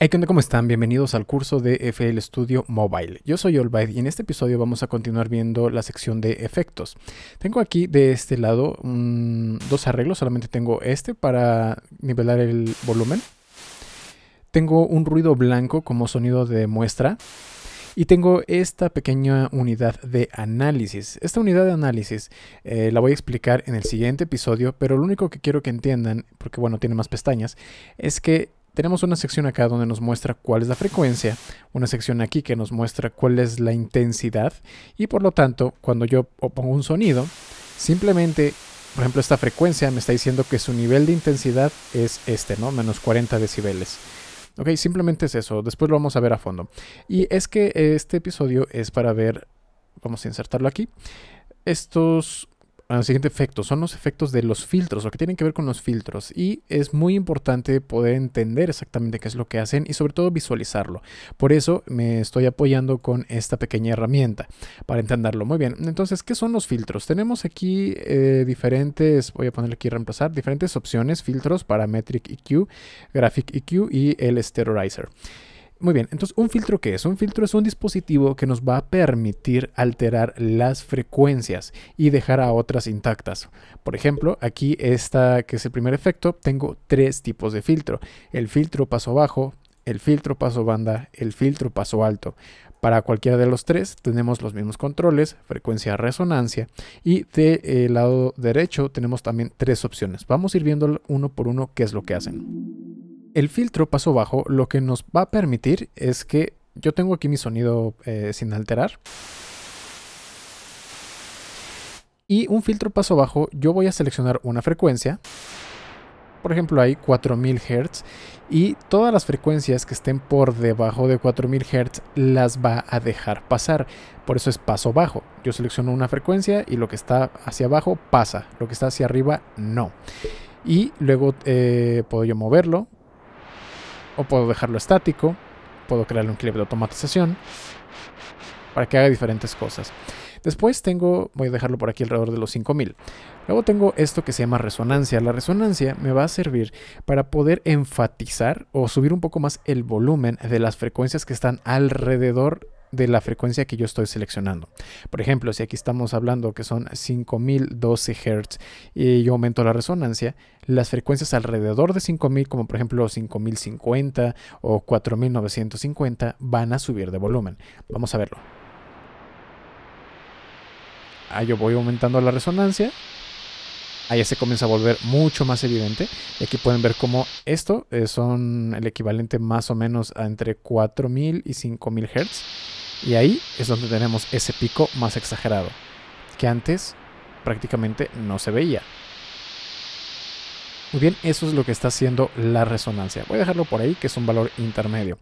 Hey, ¿qué onda? ¿Cómo están? Bienvenidos al curso de FL Studio Mobile. Yo soy Olbaid y en este episodio vamos a continuar viendo la sección de efectos. Tengo aquí de este lado dos arreglos, solamente tengo este para nivelar el volumen. Tengo un ruido blanco como sonido de muestra. Y tengo esta pequeña unidad de análisis. Esta unidad de análisis eh, la voy a explicar en el siguiente episodio, pero lo único que quiero que entiendan, porque bueno, tiene más pestañas, es que tenemos una sección acá donde nos muestra cuál es la frecuencia, una sección aquí que nos muestra cuál es la intensidad y por lo tanto cuando yo pongo un sonido, simplemente, por ejemplo, esta frecuencia me está diciendo que su nivel de intensidad es este, ¿no? Menos 40 decibeles. Ok, simplemente es eso, después lo vamos a ver a fondo. Y es que este episodio es para ver, vamos a insertarlo aquí, estos el siguiente efecto son los efectos de los filtros, lo que tienen que ver con los filtros. Y es muy importante poder entender exactamente qué es lo que hacen y sobre todo visualizarlo. Por eso me estoy apoyando con esta pequeña herramienta para entenderlo muy bien. Entonces, ¿qué son los filtros? Tenemos aquí eh, diferentes, voy a poner aquí reemplazar, diferentes opciones, filtros, parametric EQ, graphic EQ y el sterilizer. Muy bien, entonces, ¿un filtro qué es? Un filtro es un dispositivo que nos va a permitir alterar las frecuencias y dejar a otras intactas. Por ejemplo, aquí está que es el primer efecto, tengo tres tipos de filtro. El filtro paso bajo, el filtro paso banda, el filtro paso alto. Para cualquiera de los tres tenemos los mismos controles, frecuencia, resonancia y del de, eh, lado derecho tenemos también tres opciones. Vamos a ir viendo uno por uno qué es lo que hacen. El filtro paso bajo lo que nos va a permitir es que yo tengo aquí mi sonido eh, sin alterar. Y un filtro paso bajo yo voy a seleccionar una frecuencia. Por ejemplo, hay 4000 Hz y todas las frecuencias que estén por debajo de 4000 Hz las va a dejar pasar. Por eso es paso bajo. Yo selecciono una frecuencia y lo que está hacia abajo pasa, lo que está hacia arriba no. Y luego eh, puedo yo moverlo, o puedo dejarlo estático. Puedo crearle un clip de automatización. Para que haga diferentes cosas. Después tengo, voy a dejarlo por aquí alrededor de los 5000. Luego tengo esto que se llama resonancia. La resonancia me va a servir para poder enfatizar o subir un poco más el volumen de las frecuencias que están alrededor de la frecuencia que yo estoy seleccionando. Por ejemplo, si aquí estamos hablando que son 5012 Hz y yo aumento la resonancia, las frecuencias alrededor de 5000, como por ejemplo 5050 o 4950, van a subir de volumen. Vamos a verlo. Ahí yo voy aumentando la resonancia. Ahí se comienza a volver mucho más evidente. Y aquí pueden ver cómo esto eh, son el equivalente más o menos a entre 4000 y 5000 Hz y ahí es donde tenemos ese pico más exagerado, que antes prácticamente no se veía. Muy bien, eso es lo que está haciendo la resonancia. Voy a dejarlo por ahí, que es un valor intermedio.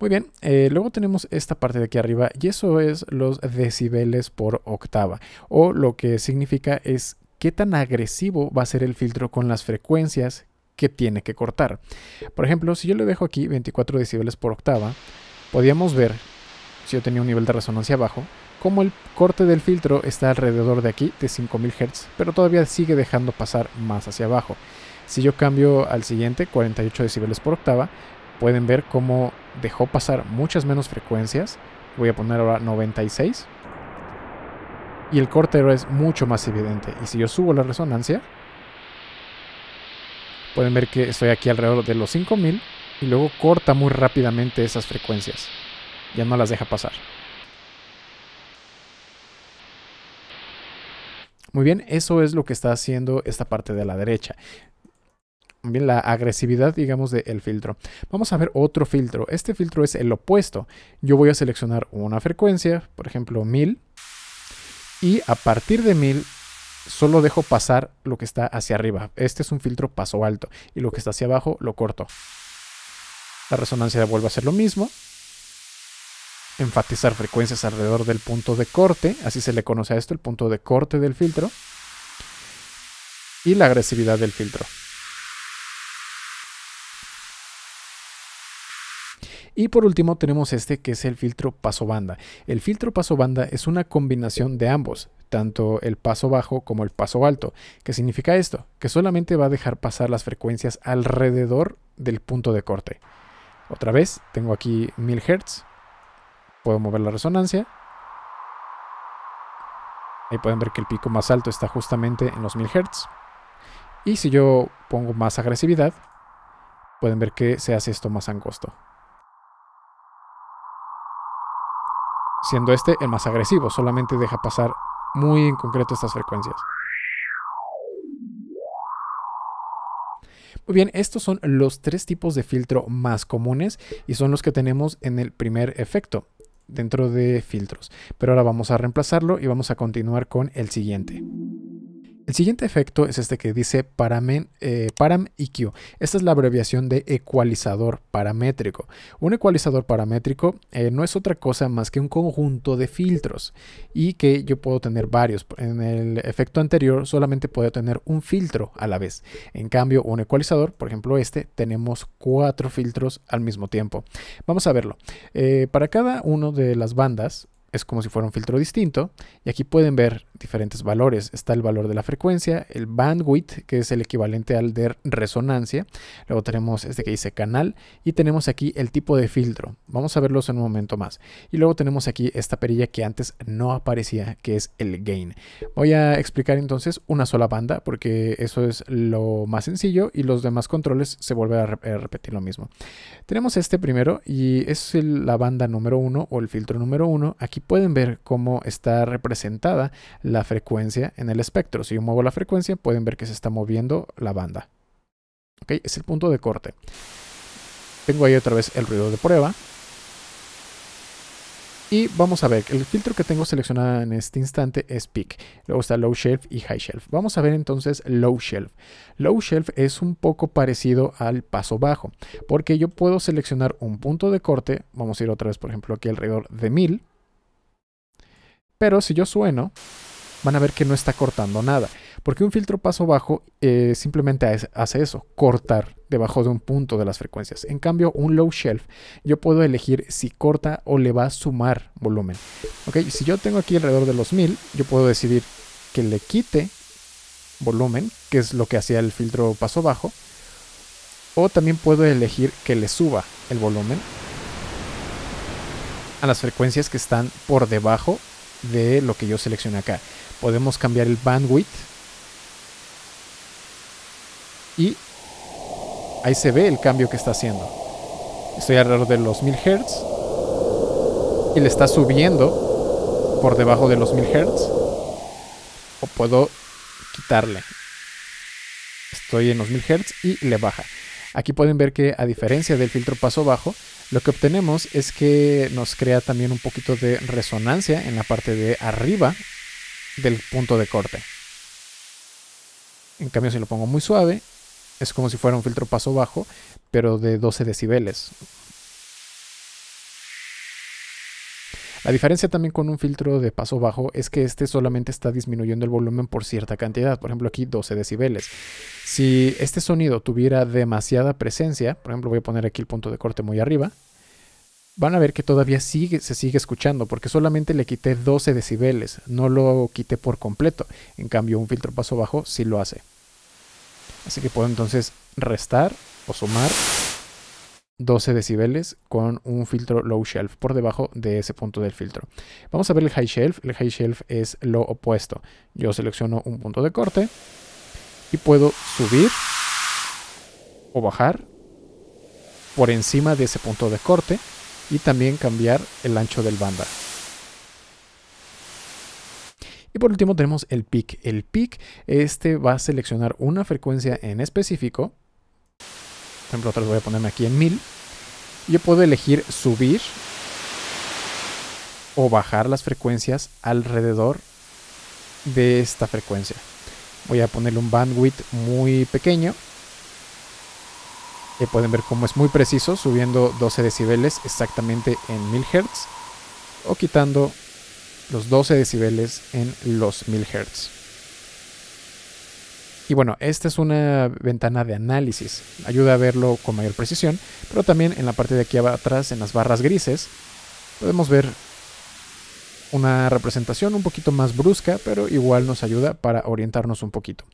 Muy bien, eh, luego tenemos esta parte de aquí arriba y eso es los decibeles por octava, o lo que significa es qué tan agresivo va a ser el filtro con las frecuencias que tiene que cortar. Por ejemplo, si yo le dejo aquí 24 decibeles por octava, podríamos ver si yo tenía un nivel de resonancia bajo, como el corte del filtro está alrededor de aquí, de 5000 Hz, pero todavía sigue dejando pasar más hacia abajo. Si yo cambio al siguiente, 48 decibeles por octava, pueden ver cómo dejó pasar muchas menos frecuencias. Voy a poner ahora 96. Y el corte es mucho más evidente. Y si yo subo la resonancia, pueden ver que estoy aquí alrededor de los 5000 y luego corta muy rápidamente esas frecuencias ya no las deja pasar. Muy bien, eso es lo que está haciendo esta parte de la derecha. bien, la agresividad, digamos, del filtro. Vamos a ver otro filtro. Este filtro es el opuesto. Yo voy a seleccionar una frecuencia, por ejemplo, 1000. Y a partir de 1000 solo dejo pasar lo que está hacia arriba. Este es un filtro paso alto. Y lo que está hacia abajo lo corto. La resonancia vuelve a ser lo mismo enfatizar frecuencias alrededor del punto de corte, así se le conoce a esto, el punto de corte del filtro, y la agresividad del filtro. Y por último tenemos este que es el filtro paso banda. El filtro paso banda es una combinación de ambos, tanto el paso bajo como el paso alto. ¿Qué significa esto? Que solamente va a dejar pasar las frecuencias alrededor del punto de corte. Otra vez, tengo aquí 1000 Hz, puedo mover la resonancia. Ahí pueden ver que el pico más alto está justamente en los 1000 Hz. Y si yo pongo más agresividad, pueden ver que se hace esto más angosto. Siendo este el más agresivo, solamente deja pasar muy en concreto estas frecuencias. Muy bien, estos son los tres tipos de filtro más comunes y son los que tenemos en el primer efecto dentro de filtros. Pero ahora vamos a reemplazarlo y vamos a continuar con el siguiente. El siguiente efecto es este que dice eh, Param param Esta es la abreviación de ecualizador paramétrico. Un ecualizador paramétrico eh, no es otra cosa más que un conjunto de filtros y que yo puedo tener varios. En el efecto anterior solamente podía tener un filtro a la vez. En cambio, un ecualizador, por ejemplo este, tenemos cuatro filtros al mismo tiempo. Vamos a verlo. Eh, para cada una de las bandas es como si fuera un filtro distinto y aquí pueden ver diferentes valores. Está el valor de la frecuencia, el bandwidth, que es el equivalente al de resonancia. Luego tenemos este que dice canal y tenemos aquí el tipo de filtro. Vamos a verlos en un momento más. Y luego tenemos aquí esta perilla que antes no aparecía, que es el gain. Voy a explicar entonces una sola banda porque eso es lo más sencillo y los demás controles se vuelve a, repetir lo mismo. Tenemos este primero y es la banda número uno o el filtro número uno Aquí pueden ver cómo está representada la frecuencia en el espectro. Si yo muevo la frecuencia, pueden ver que se está moviendo la banda. ¿Ok? Es el punto de corte. Tengo ahí otra vez el ruido de prueba. Y vamos a ver, el filtro que tengo seleccionado en este instante es Peak. Luego está Low Shelf y High Shelf. Vamos a ver entonces Low Shelf. Low Shelf es un poco parecido al paso bajo, porque yo puedo seleccionar un punto de corte. Vamos a ir otra vez, por ejemplo, aquí alrededor de 1000. Pero si yo sueno, van a ver que no está cortando nada. Porque un filtro paso bajo eh, simplemente hace eso, cortar debajo de un punto de las frecuencias. En cambio, un low shelf, yo puedo elegir si corta o le va a sumar volumen. Ok, si yo tengo aquí alrededor de los 1000, yo puedo decidir que le quite volumen, que es lo que hacía el filtro paso bajo, o también puedo elegir que le suba el volumen a las frecuencias que están por debajo de lo que yo seleccioné acá. Podemos cambiar el bandwidth. Y ahí se ve el cambio que está haciendo. Estoy alrededor de los 1000 Hz. Y le está subiendo por debajo de los 1000 Hz. O puedo quitarle. Estoy en los 1000 Hz y le baja. Aquí pueden ver que a diferencia del filtro paso bajo, lo que obtenemos es que nos crea también un poquito de resonancia en la parte de arriba del punto de corte. En cambio, si lo pongo muy suave, es como si fuera un filtro paso bajo, pero de 12 decibeles. La diferencia también con un filtro de paso bajo es que este solamente está disminuyendo el volumen por cierta cantidad, por ejemplo aquí 12 decibeles. Si este sonido tuviera demasiada presencia, por ejemplo voy a poner aquí el punto de corte muy arriba, van a ver que todavía sigue, se sigue escuchando porque solamente le quité 12 decibeles, no lo quité por completo. En cambio un filtro paso bajo sí lo hace. Así que puedo entonces restar o sumar 12 decibeles con un filtro low shelf por debajo de ese punto del filtro. Vamos a ver el high shelf. El high shelf es lo opuesto. Yo selecciono un punto de corte y puedo subir o bajar por encima de ese punto de corte y también cambiar el ancho del banda. Y por último tenemos el peak. El peak, este va a seleccionar una frecuencia en específico por ejemplo, otra vez voy a ponerme aquí en 1000. Yo puedo elegir subir o bajar las frecuencias alrededor de esta frecuencia. Voy a ponerle un bandwidth muy pequeño. Y eh, pueden ver cómo es muy preciso, subiendo 12 decibeles exactamente en 1000 Hz o quitando los 12 decibeles en los 1000 Hz. Y bueno, esta es una ventana de análisis. Ayuda a verlo con mayor precisión, pero también en la parte de aquí atrás, en las barras grises, podemos ver una representación un poquito más brusca, pero igual nos ayuda para orientarnos un poquito.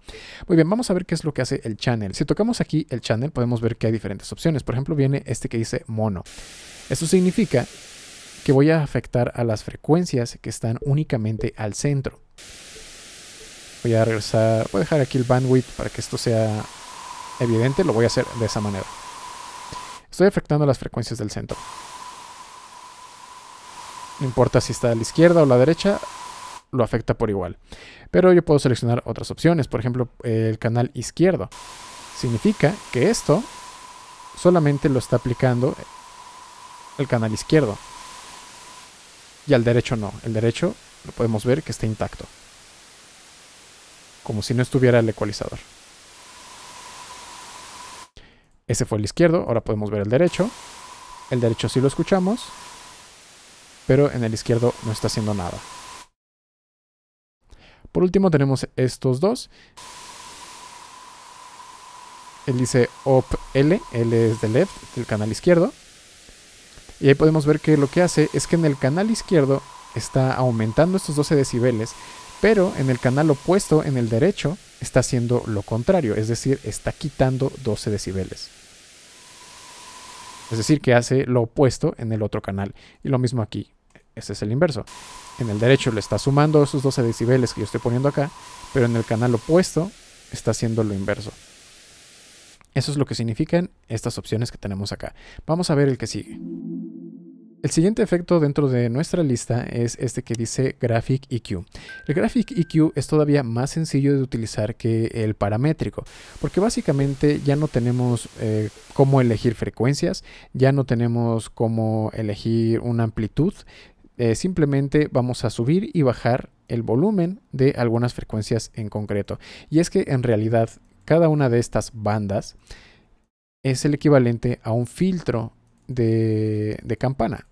Muy bien, vamos a ver qué es lo que hace el channel. Si tocamos aquí el channel, podemos ver que hay diferentes opciones. Por ejemplo, viene este que dice mono. Esto significa que voy a afectar a las frecuencias que están únicamente al centro. Voy a regresar, voy a dejar aquí el bandwidth para que esto sea evidente, lo voy a hacer de esa manera. Estoy afectando las frecuencias del centro. No importa si está a la izquierda o a la derecha, lo afecta por igual. Pero yo puedo seleccionar otras opciones, por ejemplo, el canal izquierdo. Significa que esto solamente lo está aplicando el canal izquierdo. Y al derecho no, el derecho lo podemos ver que está intacto como si no estuviera el ecualizador. Ese fue el izquierdo, ahora podemos ver el derecho. El derecho sí lo escuchamos, pero en el izquierdo no está haciendo nada. Por último tenemos estos dos. Él dice op L, L es de left, del canal izquierdo. Y ahí podemos ver que lo que hace es que en el canal izquierdo está aumentando estos 12 decibeles pero en el canal opuesto, en el derecho, está haciendo lo contrario, es decir, está quitando 12 decibeles. Es decir, que hace lo opuesto en el otro canal. Y lo mismo aquí, ese es el inverso. En el derecho le está sumando esos 12 decibeles que yo estoy poniendo acá, pero en el canal opuesto está haciendo lo inverso. Eso es lo que significan estas opciones que tenemos acá. Vamos a ver el que sigue. El siguiente efecto dentro de nuestra lista es este que dice Graphic EQ. El Graphic EQ es todavía más sencillo de utilizar que el paramétrico, porque básicamente ya no tenemos eh, cómo elegir frecuencias, ya no tenemos cómo elegir una amplitud, eh, simplemente vamos a subir y bajar el volumen de algunas frecuencias en concreto. Y es que en realidad cada una de estas bandas es el equivalente a un filtro de campana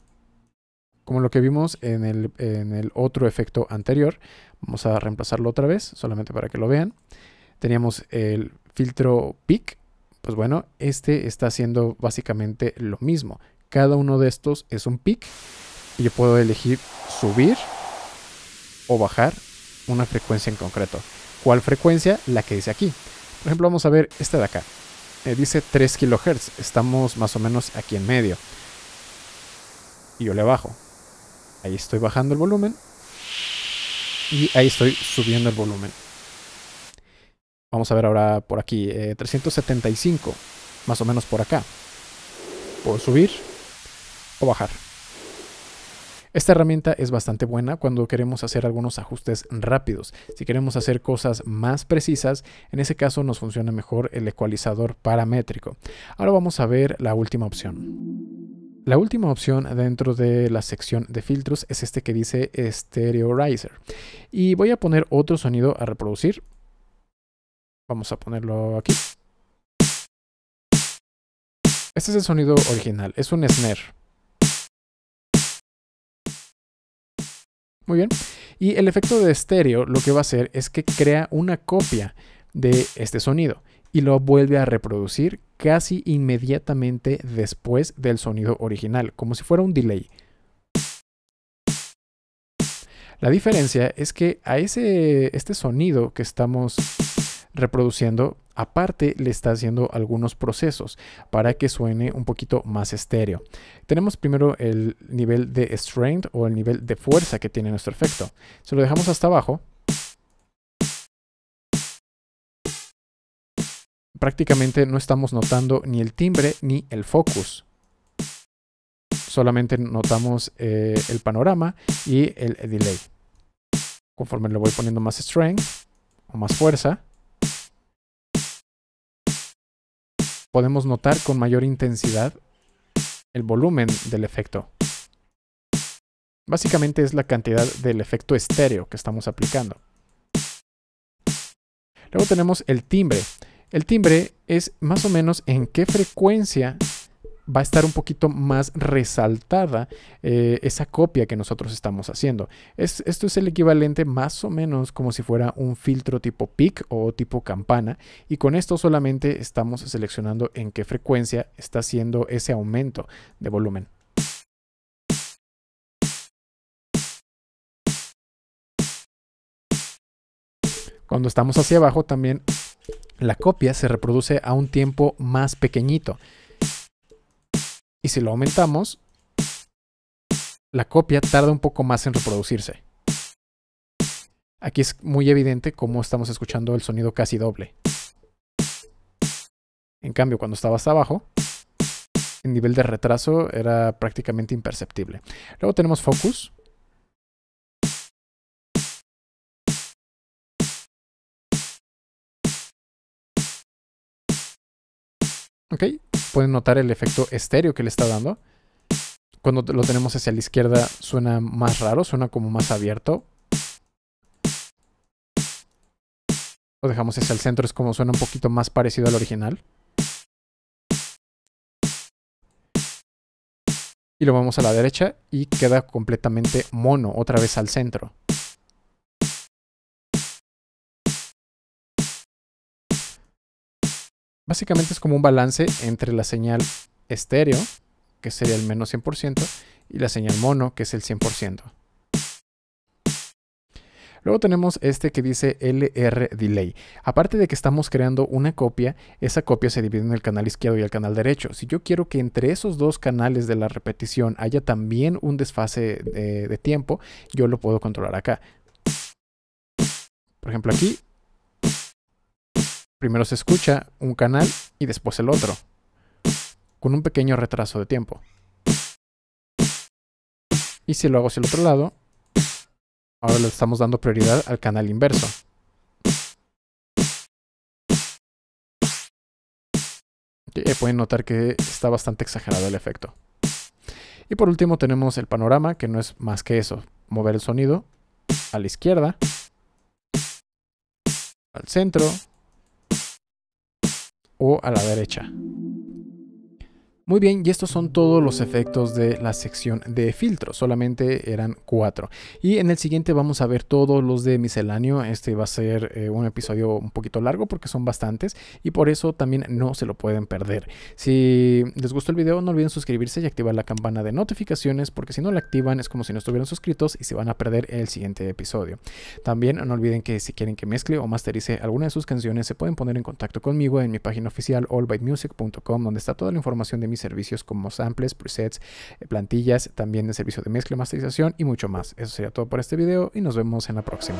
como lo que vimos en el, otro efecto anterior. Vamos a reemplazarlo otra vez, solamente para que lo vean. Teníamos el filtro peak. Pues bueno, este está haciendo básicamente lo mismo. Cada uno de estos es un peak y yo puedo elegir subir o bajar una frecuencia en concreto. ¿Cuál frecuencia? La que dice aquí. Por ejemplo, vamos a ver esta de acá. Eh, dice 3 kHz. Estamos más o menos aquí en medio. Y yo le bajo. Ahí estoy bajando el volumen. Y ahí estoy subiendo el volumen. Vamos a ver ahora por aquí. 375. Eh, más o menos por acá. Puedo subir o bajar. Esta herramienta es bastante buena cuando queremos hacer algunos ajustes rápidos. Si queremos hacer cosas más precisas, en ese caso nos funciona mejor el ecualizador paramétrico. Ahora vamos a ver la última opción. La última opción dentro de la sección de filtros es este que dice Riser. Y voy a poner otro sonido a reproducir. Vamos a ponerlo aquí. Este es el sonido original, es un snare. Muy bien. Y el efecto de estéreo lo que va a hacer es que crea una copia de este sonido y lo vuelve a reproducir casi inmediatamente después del sonido original, como si fuera un delay. La diferencia es que a ese, este sonido que estamos reproduciendo, aparte le está haciendo algunos procesos para que suene un poquito más estéreo. Tenemos primero el nivel de strength o el nivel de fuerza que tiene nuestro efecto. Se lo dejamos hasta abajo prácticamente no estamos notando ni el timbre ni el focus. Solamente notamos eh, el panorama y el delay. Conforme le voy poniendo más strength o más fuerza, podemos notar con mayor intensidad el volumen del efecto. Básicamente es la cantidad del efecto estéreo que estamos aplicando. Luego tenemos el timbre. El timbre es más o menos en qué frecuencia va a estar un poquito más resaltada eh, esa copia que nosotros estamos haciendo. esto es el equivalente más o menos como si fuera un filtro tipo pic o tipo campana y con esto solamente estamos seleccionando en qué frecuencia está haciendo ese aumento de volumen. Cuando estamos hacia abajo también la copia se reproduce a un tiempo más pequeñito. Y si lo aumentamos, la copia tarda un poco más en reproducirse. Aquí es muy evidente cómo estamos escuchando el sonido casi doble. En cambio, cuando estaba hasta abajo, el nivel de retraso era prácticamente imperceptible. Luego tenemos focus. ¿Ok? Pueden notar el efecto estéreo que le está dando. Cuando lo tenemos hacia la izquierda suena más raro, suena como más abierto. Lo dejamos hacia el centro, es como suena un poquito más parecido al original. Y lo vamos a la derecha y queda completamente mono, otra vez al centro. Básicamente es como un balance entre la señal estéreo, que sería el menos 100%, y la señal mono, que es el 100%. Luego tenemos este que dice LR Delay. Aparte de que estamos creando una copia, esa copia se divide en el canal izquierdo y el canal derecho. Si yo quiero que entre esos dos canales de la repetición haya también un desfase de, de tiempo, yo lo puedo controlar acá. Por ejemplo, aquí Primero se escucha un canal y después el otro, con un pequeño retraso de tiempo. Y si lo hago hacia el otro lado, ahora le estamos dando prioridad al canal inverso. Eh, pueden notar que está bastante exagerado el efecto. Y por último tenemos el panorama, que no es más que eso, mover el sonido a la izquierda, al centro, o a la derecha. Muy bien, y estos son todos los efectos de la sección de filtro, solamente eran cuatro. Y en el siguiente vamos a ver todos los de misceláneo, este va a ser eh, un episodio un poquito largo porque son bastantes y por eso también no se lo pueden perder. Si les gustó el video no olviden suscribirse y activar la campana de notificaciones porque si no la activan es como si no estuvieran suscritos y se van a perder el siguiente episodio. También no olviden que si quieren que mezcle o masterice alguna de sus canciones se pueden poner en contacto conmigo en mi página oficial allbytemusic.com donde está toda la información de mis servicios como samples, presets, eh, plantillas, también el servicio de mezcla, masterización y mucho más. Eso sería todo por este video y nos vemos en la próxima.